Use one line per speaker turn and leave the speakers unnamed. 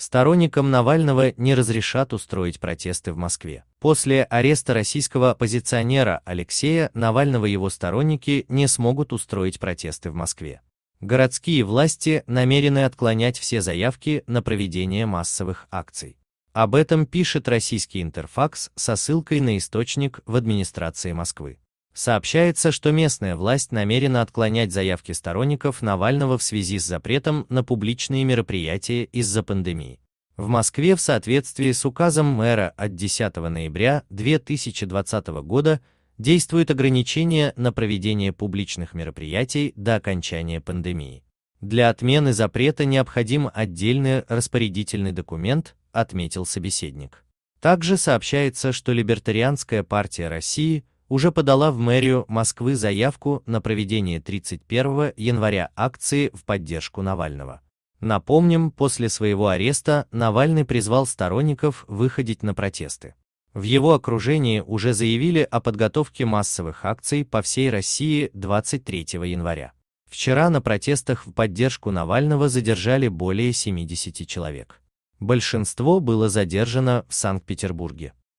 Сторонникам Навального не разрешат устроить протесты в Москве. После ареста российского оппозиционера Алексея Навального его сторонники не смогут устроить протесты в Москве. Городские власти намерены отклонять все заявки на проведение массовых акций. Об этом пишет российский Интерфакс со ссылкой на источник в администрации Москвы. Сообщается, что местная власть намерена отклонять заявки сторонников Навального в связи с запретом на публичные мероприятия из-за пандемии. В Москве в соответствии с указом мэра от 10 ноября 2020 года действует ограничение на проведение публичных мероприятий до окончания пандемии. Для отмены запрета необходим отдельный распорядительный документ, отметил собеседник. Также сообщается, что Либертарианская партия России – уже подала в мэрию Москвы заявку на проведение 31 января акции в поддержку Навального. Напомним, после своего ареста Навальный призвал сторонников выходить на протесты. В его окружении уже заявили о подготовке массовых акций по всей России 23 января. Вчера на протестах в поддержку Навального задержали более 70 человек. Большинство было задержано в Санкт-Петербурге.